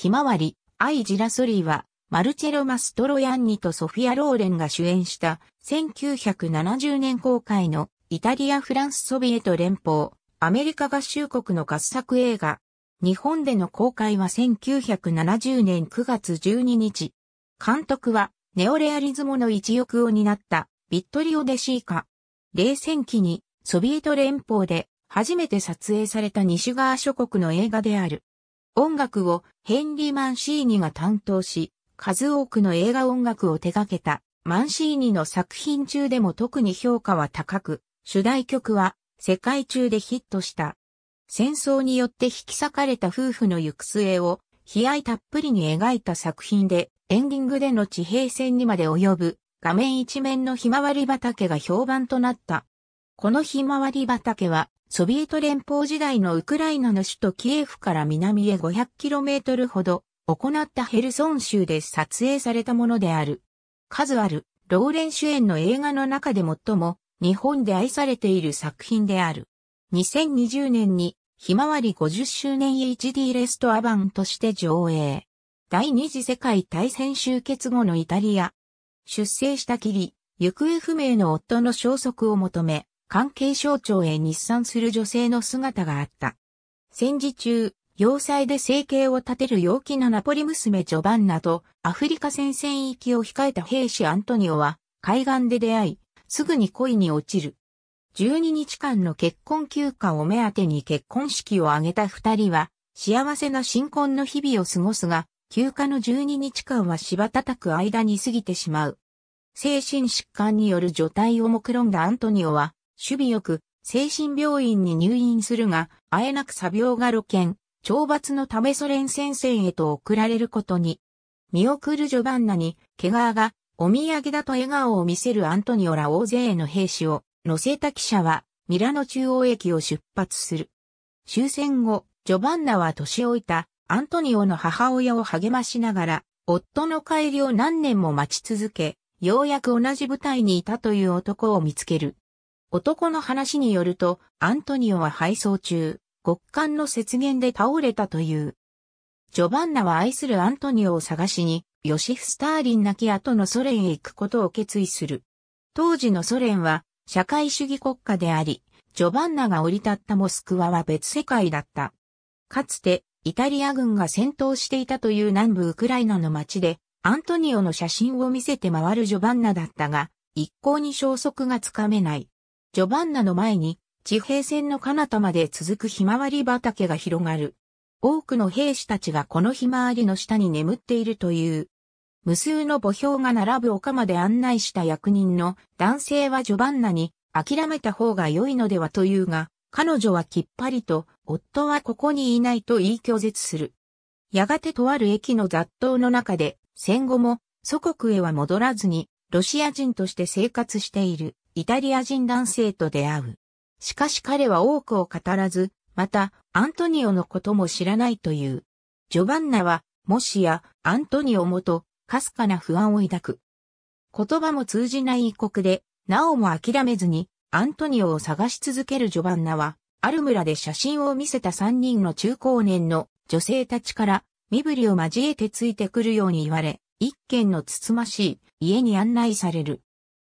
ひまわり、アイ・ジラソリーは、マルチェロ・マストロヤンニとソフィア・ローレンが主演した1970年公開のイタリア・フランス・ソビエト連邦、アメリカ合衆国の合作映画。日本での公開は1970年9月12日。監督はネオレアリズムの一翼を担ったビットリオ・デシーカ。冷戦期にソビエト連邦で初めて撮影された西側諸国の映画である。音楽をヘンリー・マンシーニが担当し、数多くの映画音楽を手掛けたマンシーニの作品中でも特に評価は高く、主題曲は世界中でヒットした。戦争によって引き裂かれた夫婦の行く末を悲哀たっぷりに描いた作品で、エンディングでの地平線にまで及ぶ画面一面のひまわり畑が評判となった。このひまわり畑はソビエト連邦時代のウクライナの首都キエフから南へ 500km ほど行ったヘルソン州で撮影されたものである。数あるローレン主演の映画の中で最も日本で愛されている作品である。2020年にひまわり50周年 HD レストアバンとして上映。第二次世界大戦終結後のイタリア。出生したきり、行方不明の夫の消息を求め、関係省庁へ日産する女性の姿があった。戦時中、要塞で生計を立てる陽気なナポリ娘ジョバンナとアフリカ戦線域を控えた兵士アントニオは海岸で出会い、すぐに恋に落ちる。12日間の結婚休暇を目当てに結婚式を挙げた二人は幸せな新婚の日々を過ごすが、休暇の12日間は芝叩く間に過ぎてしまう。精神疾患による除隊を目論んだアントニオは、守備よく、精神病院に入院するが、あえなく作病が露見、懲罰のためソ連戦線へと送られることに。見送るジョバンナに、毛皮が、お土産だと笑顔を見せるアントニオら大勢の兵士を乗せた記者は、ミラノ中央駅を出発する。終戦後、ジョバンナは年老いたアントニオの母親を励ましながら、夫の帰りを何年も待ち続け、ようやく同じ舞台にいたという男を見つける。男の話によると、アントニオは配送中、極寒の雪原で倒れたという。ジョバンナは愛するアントニオを探しに、ヨシフ・スターリン亡き後のソ連へ行くことを決意する。当時のソ連は社会主義国家であり、ジョバンナが降り立ったモスクワは別世界だった。かつて、イタリア軍が戦闘していたという南部ウクライナの街で、アントニオの写真を見せて回るジョバンナだったが、一向に消息がつかめない。ジョバンナの前に地平線の彼方まで続くひまわり畑が広がる。多くの兵士たちがこのひまわりの下に眠っているという。無数の墓標が並ぶ丘まで案内した役人の男性はジョバンナに諦めた方が良いのではというが、彼女はきっぱりと夫はここにいないと言い拒絶する。やがてとある駅の雑踏の中で戦後も祖国へは戻らずにロシア人として生活している。イタリア人男性と出会う。しかし彼は多くを語らず、また、アントニオのことも知らないという。ジョバンナは、もしや、アントニオもと、かすかな不安を抱く。言葉も通じない異国で、なおも諦めずに、アントニオを探し続けるジョバンナは、ある村で写真を見せた3人の中高年の女性たちから、身振りを交えてついてくるように言われ、一軒のつつましい家に案内される。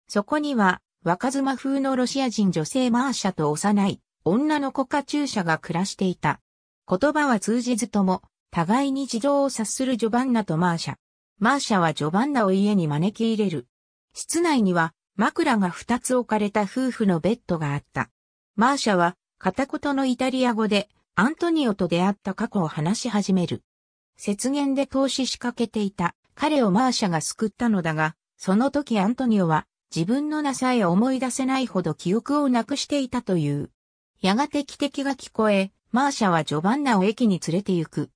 そこには、若妻風のロシア人女性マーシャと幼い女の子カチューシャが暮らしていた。言葉は通じずとも、互いに事情を察するジョバンナとマーシャ。マーシャはジョバンナを家に招き入れる。室内には枕が二つ置かれた夫婦のベッドがあった。マーシャは片言のイタリア語でアントニオと出会った過去を話し始める。雪原で投資しかけていた彼をマーシャが救ったのだが、その時アントニオは自分の名さえ思い出せないほど記憶をなくしていたという。やがて汽笛が聞こえ、マーシャはジョバンナを駅に連れて行く。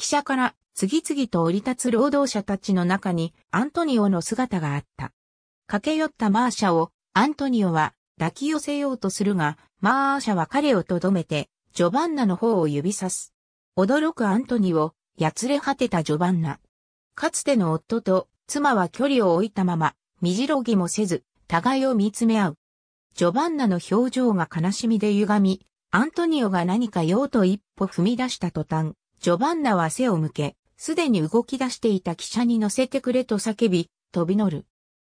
汽車から次々と降り立つ労働者たちの中にアントニオの姿があった。駆け寄ったマーシャをアントニオは抱き寄せようとするが、マーシャは彼をとどめて、ジョバンナの方を指さす。驚くアントニオ、やつれ果てたジョバンナ。かつての夫と妻は距離を置いたまま、身じろぎもせず、互いを見つめ合う。ジョバンナの表情が悲しみで歪み、アントニオが何か用と一歩踏み出した途端、ジョバンナは背を向け、すでに動き出していた汽車に乗せてくれと叫び、飛び乗る。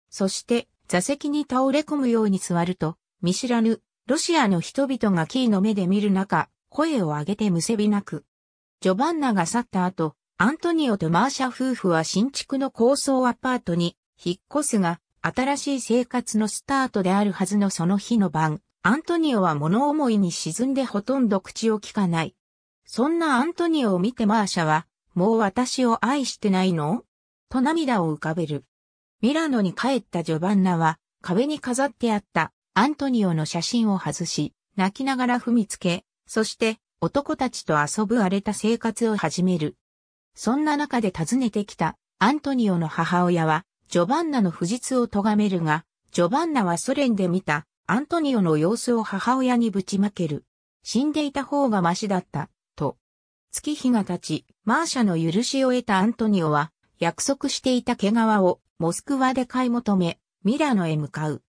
そして、座席に倒れ込むように座ると、見知らぬ、ロシアの人々がキーの目で見る中、声を上げてむせびなく。ジョバンナが去った後、アントニオとマーシャ夫婦は新築の高層アパートに引っ越すが、新しい生活のスタートであるはずのその日の晩、アントニオは物思いに沈んでほとんど口をきかない。そんなアントニオを見てマーシャは、もう私を愛してないのと涙を浮かべる。ミラノに帰ったジョバンナは、壁に飾ってあったアントニオの写真を外し、泣きながら踏みつけ、そして男たちと遊ぶ荒れた生活を始める。そんな中で訪ねてきたアントニオの母親はジョバンナの不実を咎めるが、ジョバンナはソ連で見たアントニオの様子を母親にぶちまける。死んでいた方がマシだった、と。月日が経ち、マーシャの許しを得たアントニオは、約束していた毛皮をモスクワで買い求め、ミラノへ向かう。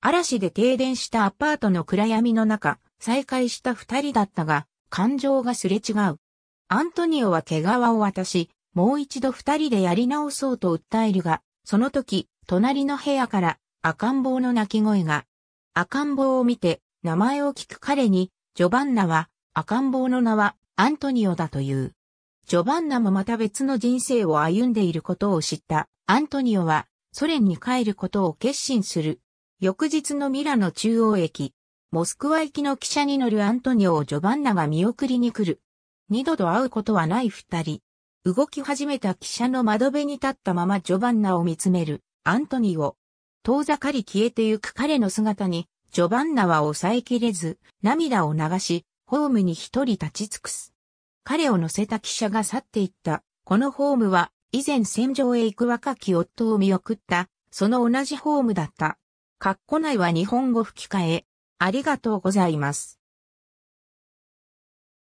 嵐で停電したアパートの暗闇の中、再会した二人だったが、感情がすれ違う。アントニオは毛皮を渡し、もう一度二人でやり直そうと訴えるが、その時、隣の部屋から赤ん坊の泣き声が。赤ん坊を見て、名前を聞く彼に、ジョバンナは、赤ん坊の名は、アントニオだという。ジョバンナもまた別の人生を歩んでいることを知ったアントニオはソ連に帰ることを決心する。翌日のミラノ中央駅、モスクワ行きの汽車に乗るアントニオをジョバンナが見送りに来る。二度と会うことはない二人。動き始めた汽車の窓辺に立ったままジョバンナを見つめる、アントニオ。遠ざかり消えてゆく彼の姿に、ジョバンナは抑えきれず、涙を流し、ホームに一人立ち尽くす。彼を乗せた汽車が去っていった。このホームは、以前戦場へ行く若き夫を見送った、その同じホームだった。カッコ内は日本語吹き替え。ありがとうございます。